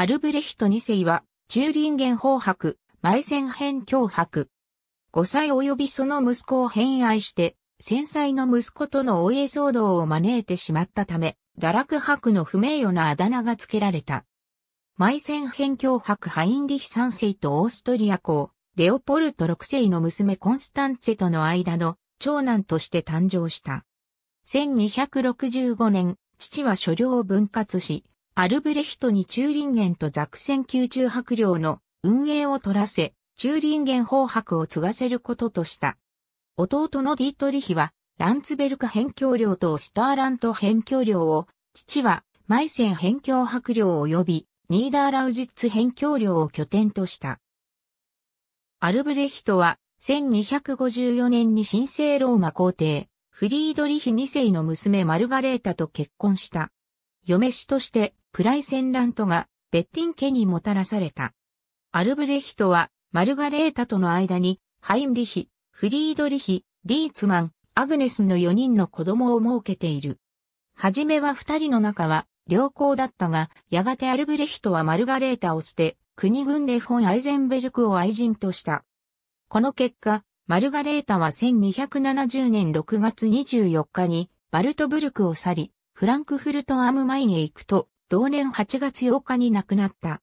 アルブレヒト2世は、チューリンゲン法白、埋戦編脅白5歳及びその息子を偏愛して、戦災の息子とのお家騒動を招いてしまったため、堕落博の不名誉なあだ名が付けられた。埋戦編脅白ハインリヒ3世とオーストリア公、レオポルト6世の娘コンスタンツェとの間の長男として誕生した。1265年、父は所領を分割し、アルブレヒトにチューリンゲンとザクセン宮中伯領の運営を取らせ、チューリンゲン法伯を継がせることとした。弟のディートリヒは、ランツベルク辺境領とスターラント辺境領を、父はマイセン辺境伯領及びニーダーラウジッツ辺境領を拠点とした。アルブレヒトは、1254年に神聖ローマ皇帝、フリードリヒ2世の娘マルガレータと結婚した。嫁氏としてプライセンラントがベッティン家にもたらされた。アルブレヒトはマルガレータとの間にハインリヒ、フリードリヒ、ディーツマン、アグネスの4人の子供を設けている。はじめは2人の仲は良好だったが、やがてアルブレヒトはマルガレータを捨て、国軍でフォン・アイゼンベルクを愛人とした。この結果、マルガレータは1270年6月24日にバルトブルクを去り、フランクフルト・アムマインへ行くと、同年8月8日に亡くなった。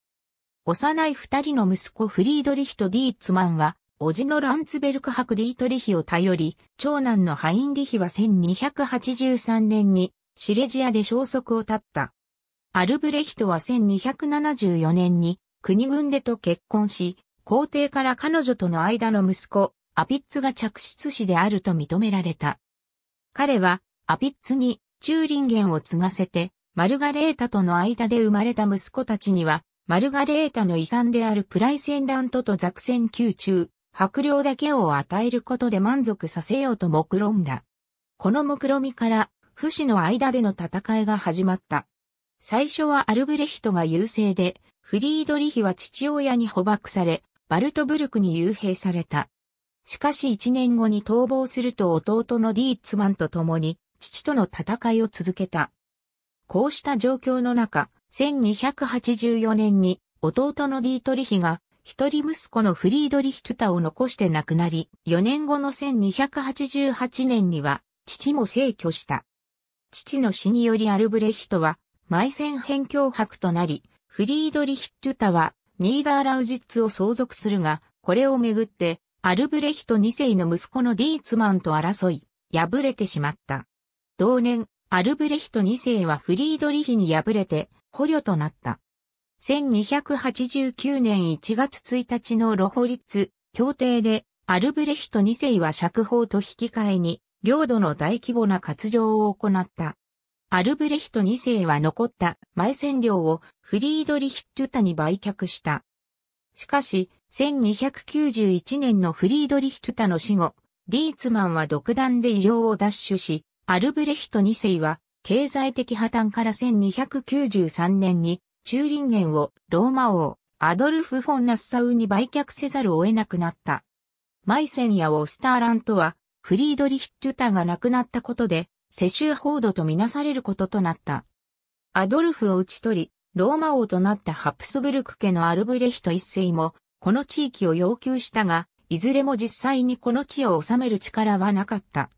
幼い二人の息子フリードリヒとディーツマンは、叔父のランツベルク博ディートリヒを頼り、長男のハインリヒは1283年にシレジアで消息を絶った。アルブレヒトは1274年に国軍でと結婚し、皇帝から彼女との間の息子、アピッツが着室子であると認められた。彼は、アピッツにチューリンゲンを継がせて、マルガレータとの間で生まれた息子たちには、マルガレータの遺産であるプライセンラントとザクセン宮中、白領だけを与えることで満足させようと目論んだ。この目論みから、不死の間での戦いが始まった。最初はアルブレヒトが優勢で、フリードリヒは父親に捕獲され、バルトブルクに幽閉された。しかし一年後に逃亡すると弟のディーツマンと共に、父との戦いを続けた。こうした状況の中、1284年に弟のディートリヒが一人息子のフリードリヒ・トゥタを残して亡くなり、4年後の1288年には父も逝去した。父の死によりアルブレヒトは埋戦編境白となり、フリードリヒ・トゥタはニーダーラウジッツを相続するが、これをめぐってアルブレヒト2世の息子のディーツマンと争い、敗れてしまった。同年、アルブレヒト2世はフリードリヒに敗れて捕虜となった。1289年1月1日のロホリッツ協定でアルブレヒト2世は釈放と引き換えに領土の大規模な割譲を行った。アルブレヒト2世は残った前線領をフリードリヒットゥタに売却した。しかし、1291年のフリードリヒトゥタの死後、ディーツマンは独断で医療を奪取し、アルブレヒト2世は、経済的破綻から1293年に、チューリンゲンをローマ王、アドルフ・フォン・ナッサウに売却せざるを得なくなった。マイセンやオスターラントは、フリードリヒットゥタが亡くなったことで、世襲報道とみなされることとなった。アドルフを討ち取り、ローマ王となったハプスブルク家のアルブレヒト一世も、この地域を要求したが、いずれも実際にこの地を治める力はなかった。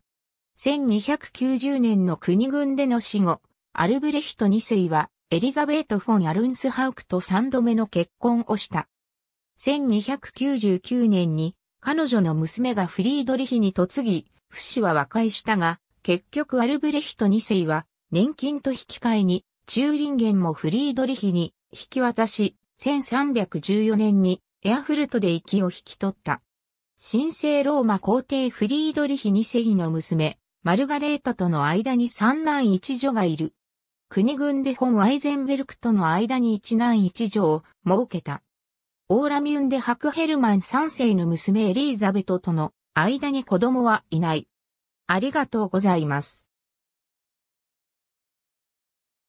1290年の国軍での死後、アルブレヒト2世はエリザベート・フォン・アルンスハウクと3度目の結婚をした。1299年に彼女の娘がフリードリヒに嫁ぎ、不死は和解したが、結局アルブレヒト2世は年金と引き換えに、中林元もフリードリヒに引き渡し、1314年にエアフルトで息を引き取った。神聖ローマ皇帝フリードリヒ2世の娘、マルガレータとの間に三男一女がいる。国軍でフォン・アイゼンベルクとの間に一男一女を設けた。オーラミュンでハクヘルマン三世の娘エリーザベトとの間に子供はいない。ありがとうございます。